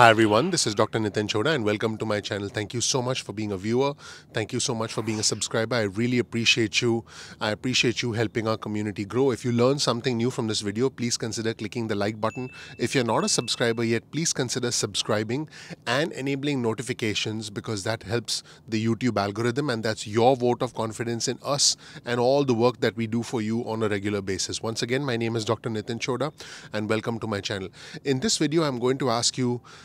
Hi everyone, this is Dr. Nitin Choda and welcome to my channel. Thank you so much for being a viewer. Thank you so much for being a subscriber. I really appreciate you. I appreciate you helping our community grow. If you learned something new from this video, please consider clicking the like button. If you're not a subscriber yet, please consider subscribing and enabling notifications because that helps the YouTube algorithm and that's your vote of confidence in us and all the work that we do for you on a regular basis. Once again, my name is Dr. Nitin Choda and welcome to my channel. In this video, I'm going to ask you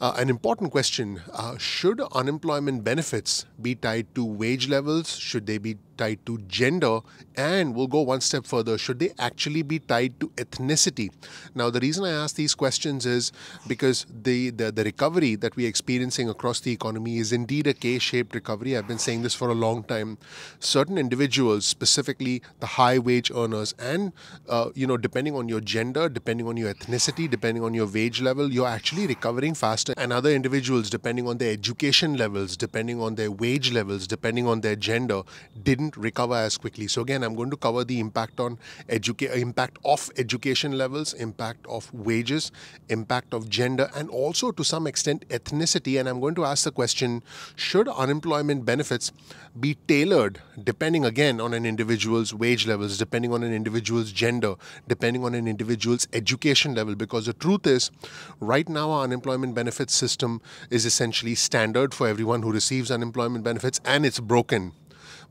Uh, an important question uh, should unemployment benefits be tied to wage levels? Should they be tied to gender? And we'll go one step further should they actually be tied to ethnicity? Now, the reason I ask these questions is because the, the, the recovery that we're experiencing across the economy is indeed a K shaped recovery. I've been saying this for a long time. Certain individuals, specifically the high wage earners, and uh, you know, depending on your gender, depending on your ethnicity, depending on your wage level, you're actually recovering faster caste and other individuals, depending on their education levels, depending on their wage levels, depending on their gender, didn't recover as quickly. So again, I'm going to cover the impact on educa- impact of education levels, impact of wages, impact of gender, and also to some extent ethnicity. And I'm going to ask the question: Should unemployment benefits be tailored depending again on an individual's wage levels, depending on an individual's gender, depending on an individual's education level? Because the truth is, right now our unemployment benefits benefits system is essentially standard for everyone who receives unemployment benefits and it's broken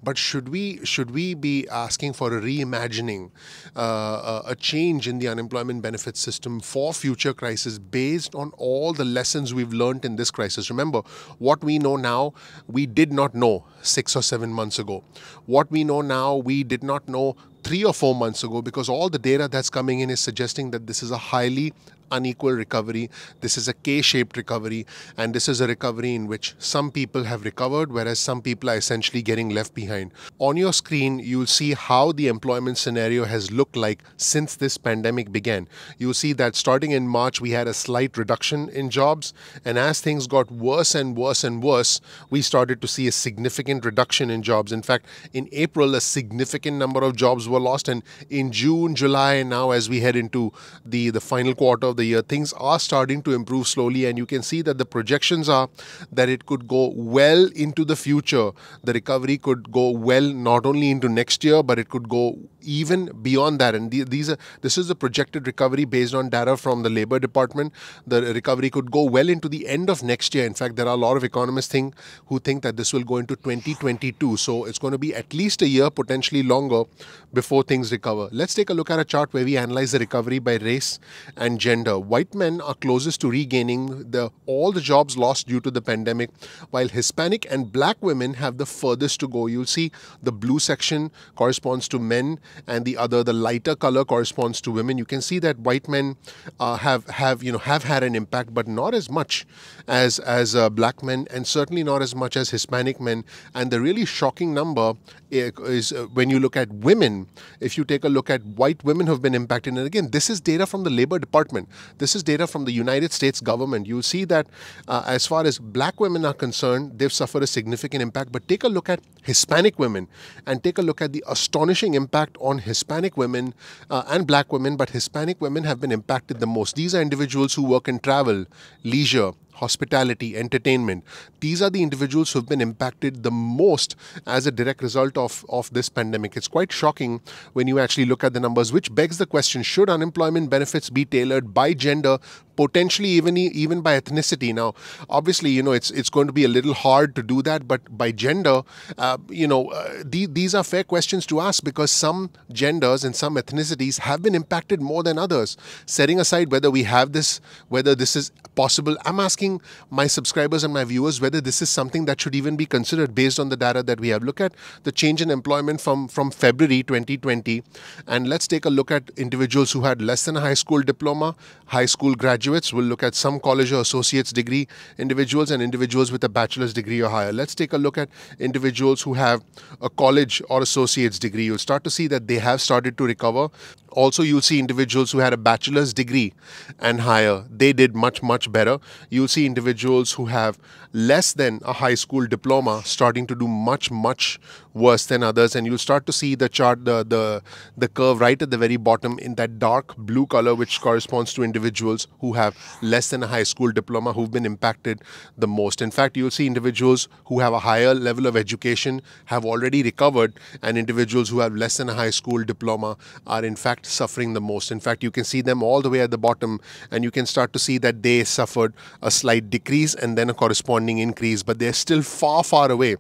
but should we should we be asking for a reimagining, uh, a change in the unemployment benefit system for future crises based on all the lessons we've learned in this crisis? Remember, what we know now, we did not know six or seven months ago. What we know now, we did not know three or four months ago because all the data that's coming in is suggesting that this is a highly unequal recovery. This is a K shaped recovery, and this is a recovery in which some people have recovered, whereas some people are essentially getting left behind. On your screen, you'll see how the employment scenario has looked like since this pandemic began. You'll see that starting in March, we had a slight reduction in jobs, and as things got worse and worse and worse, we started to see a significant reduction in jobs. In fact, in April, a significant number of jobs were lost, and in June, July, and now as we head into the, the final quarter of the year, things are starting to improve slowly, and you can see that the projections are that it could go well into the future. The recovery could go well not only into next year, but it could go even beyond that. And these are this is the projected recovery based on data from the Labor Department. The recovery could go well into the end of next year. In fact, there are a lot of economists think who think that this will go into 2022. So it's going to be at least a year, potentially longer, before things recover. Let's take a look at a chart where we analyze the recovery by race and gender. White men are closest to regaining the all the jobs lost due to the pandemic, while Hispanic and black women have the furthest to go. You'll see the blue section corresponds to men and the other, the lighter color, corresponds to women. You can see that white men uh, have have you know have had an impact, but not as much as as uh, black men, and certainly not as much as Hispanic men. And the really shocking number eh, is uh, when you look at women. If you take a look at white women who've been impacted, and again, this is data from the Labor Department. This is data from the United States government. You'll see that uh, as far as black women are concerned, they've suffered a significant impact. But take a look at Hispanic women, and take a look at the astonishing impact on Hispanic women uh, and black women, but Hispanic women have been impacted the most. These are individuals who work in travel, leisure, hospitality, entertainment. These are the individuals who've been impacted the most as a direct result of, of this pandemic. It's quite shocking when you actually look at the numbers, which begs the question should unemployment benefits be tailored by gender, potentially even even by ethnicity? Now, obviously, you know, it's it's going to be a little hard to do that, but by gender, uh, you know, uh, the, these are fair questions to ask because some genders and some ethnicities have been impacted more than others. Setting aside whether we have this, whether this is possible, I'm asking asking my subscribers and my viewers whether this is something that should even be considered based on the data that we have. Look at the change in employment from, from February 2020 and let's take a look at individuals who had less than a high school diploma, high school graduates. We'll look at some college or associate's degree individuals and individuals with a bachelor's degree or higher. Let's take a look at individuals who have a college or associate's degree. You'll start to see that they have started to recover. Also, you'll see individuals who had a bachelor's degree and higher. They did much, much better. You'll see see individuals who have less than a high school diploma starting to do much, much worse than others. And you'll start to see the chart, the, the, the curve right at the very bottom in that dark blue color, which corresponds to individuals who have less than a high school diploma who've been impacted the most. In fact, you'll see individuals who have a higher level of education have already recovered, and individuals who have less than a high school diploma are in fact suffering the most. In fact, you can see them all the way at the bottom, and you can start to see that they suffered a slight slight decrease and then a corresponding increase, but they're still far, far away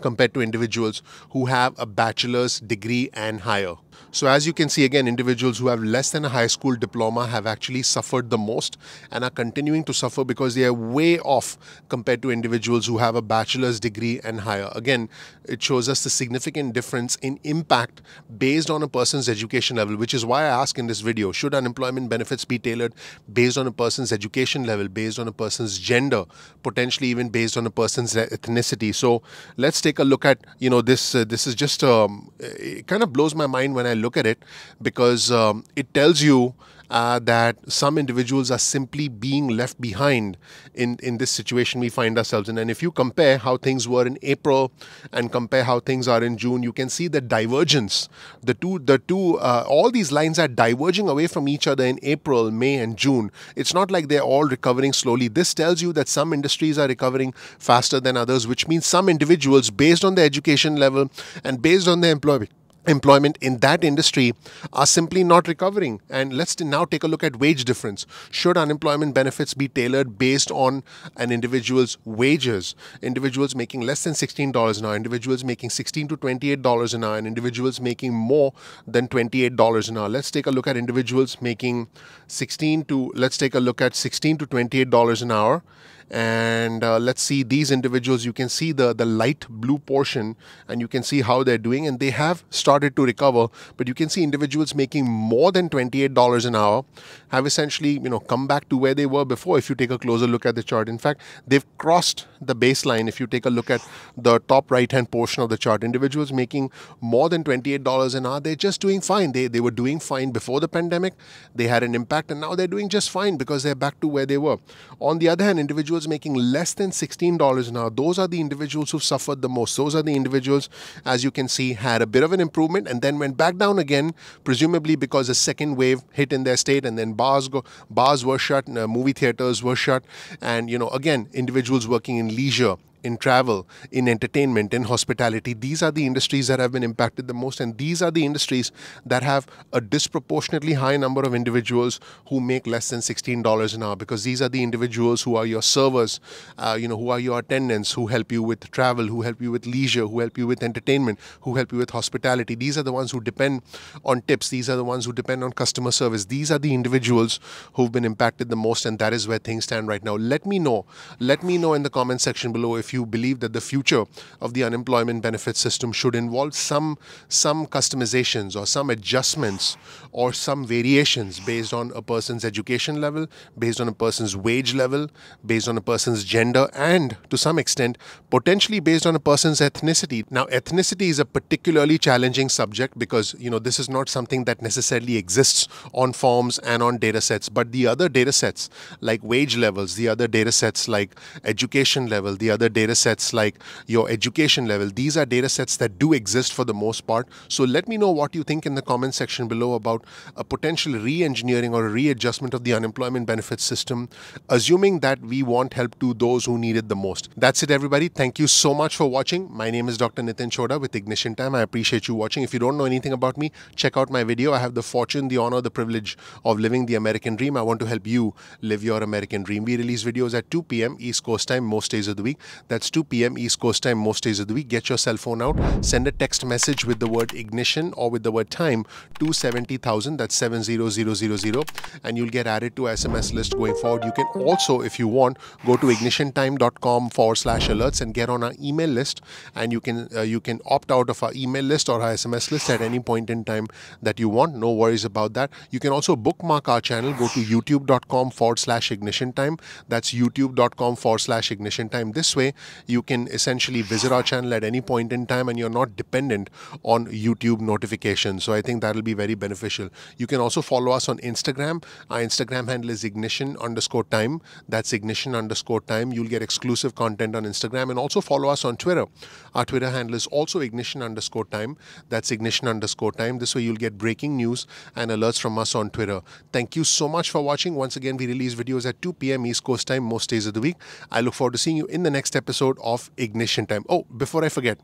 compared to individuals who have a bachelor's degree and higher. So as you can see again, individuals who have less than a high school diploma have actually suffered the most and are continuing to suffer because they are way off compared to individuals who have a bachelor's degree and higher. Again, it shows us the significant difference in impact based on a person's education level, which is why I ask in this video, should unemployment benefits be tailored based on a person's education level, based on a person's gender, potentially even based on a person's ethnicity. So let's take a look at, you know, this, uh, this is just, um, it kind of blows my mind when when I look at it because um, it tells you uh, that some individuals are simply being left behind in, in this situation we find ourselves in. And if you compare how things were in April and compare how things are in June, you can see the divergence. The two, the two, uh, all these lines are diverging away from each other in April, May, and June. It's not like they're all recovering slowly. This tells you that some industries are recovering faster than others, which means some individuals, based on their education level and based on their employment employment in that industry are simply not recovering. And let's now take a look at wage difference. Should unemployment benefits be tailored based on an individual's wages? Individuals making less than $16 an hour, individuals making 16 to $28 an hour, and individuals making more than $28 an hour. Let's take a look at individuals making 16 to, let's take a look at 16 to $28 an hour and uh, let's see these individuals you can see the the light blue portion and you can see how they're doing and they have started to recover but you can see individuals making more than $28 an hour have essentially you know come back to where they were before if you take a closer look at the chart in fact they've crossed the baseline if you take a look at the top right hand portion of the chart individuals making more than $28 an hour they're just doing fine they they were doing fine before the pandemic they had an impact and now they're doing just fine because they're back to where they were on the other hand individuals individuals making less than $16 an hour, those are the individuals who suffered the most. Those are the individuals, as you can see, had a bit of an improvement and then went back down again, presumably because a second wave hit in their state and then bars go, bars were shut, uh, movie theaters were shut. And, you know, again, individuals working in leisure in travel, in entertainment, in hospitality. These are the industries that have been impacted the most, and these are the industries that have a disproportionately high number of individuals who make less than $16 an hour because these are the individuals who are your servers, uh, you know, who are your attendants, who help you with travel, who help you with leisure, who help you with entertainment, who help you with hospitality. These are the ones who depend on tips. These are the ones who depend on customer service. These are the individuals who've been impacted the most, and that is where things stand right now. Let me know. Let me know in the comment section below if you believe that the future of the unemployment benefit system should involve some some customizations or some adjustments or some variations based on a person's education level, based on a person's wage level, based on a person's gender, and to some extent, potentially based on a person's ethnicity. Now, ethnicity is a particularly challenging subject because you know this is not something that necessarily exists on forms and on data sets, but the other data sets like wage levels, the other data sets like education level, the other data data sets like your education level. These are data sets that do exist for the most part. So let me know what you think in the comment section below about a potential re-engineering or readjustment of the unemployment benefits system, assuming that we want help to those who need it the most. That's it, everybody. Thank you so much for watching. My name is Dr. Nitin Choda with Ignition Time. I appreciate you watching. If you don't know anything about me, check out my video. I have the fortune, the honor, the privilege of living the American dream. I want to help you live your American dream. We release videos at 2 p.m. East Coast time most days of the week. That's 2 p.m. East Coast time most days of the week. Get your cell phone out, send a text message with the word ignition or with the word time to 70,000. That's 70000 and you'll get added to SMS list going forward. You can also, if you want, go to ignitiontime.com forward slash alerts and get on our email list and you can uh, you can opt out of our email list or our SMS list at any point in time that you want. No worries about that. You can also bookmark our channel. Go to youtube.com forward slash ignition time. That's youtube.com forward slash ignition time. This way, you can essentially visit our channel at any point in time and you're not dependent on YouTube notifications. So I think that'll be very beneficial. You can also follow us on Instagram. Our Instagram handle is ignition underscore time. That's ignition underscore time. You'll get exclusive content on Instagram and also follow us on Twitter. Our Twitter handle is also ignition underscore time. That's ignition underscore time. This way you'll get breaking news and alerts from us on Twitter. Thank you so much for watching. Once again, we release videos at 2 p.m. East Coast time most days of the week. I look forward to seeing you in the next episode episode of Ignition Time. Oh, before I forget,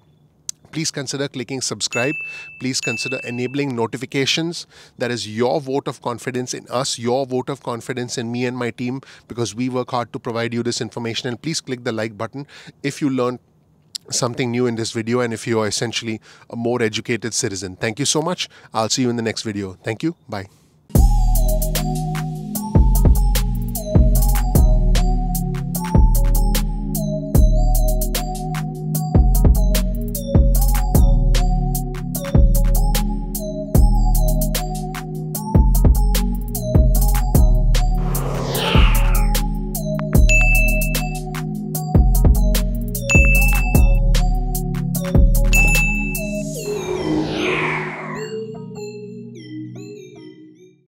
please consider clicking subscribe. Please consider enabling notifications. That is your vote of confidence in us, your vote of confidence in me and my team, because we work hard to provide you this information. And please click the like button if you learned something new in this video and if you are essentially a more educated citizen. Thank you so much. I'll see you in the next video. Thank you. Bye.